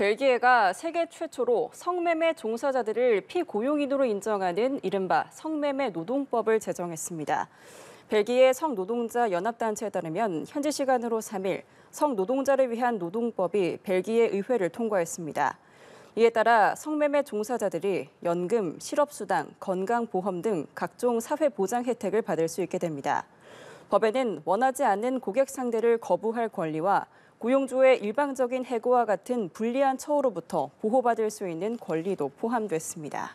벨기에가 세계 최초로 성매매 종사자들을 피고용인으로 인정하는 이른바 성매매 노동법을 제정했습니다. 벨기에 성노동자 연합단체에 따르면 현지 시간으로 3일 성노동자를 위한 노동법이 벨기에 의회를 통과했습니다. 이에 따라 성매매 종사자들이 연금, 실업수당, 건강보험 등 각종 사회보장 혜택을 받을 수 있게 됩니다. 법에는 원하지 않는 고객 상대를 거부할 권리와 고용주의 일방적인 해고와 같은 불리한 처우로부터 보호받을 수 있는 권리도 포함됐습니다.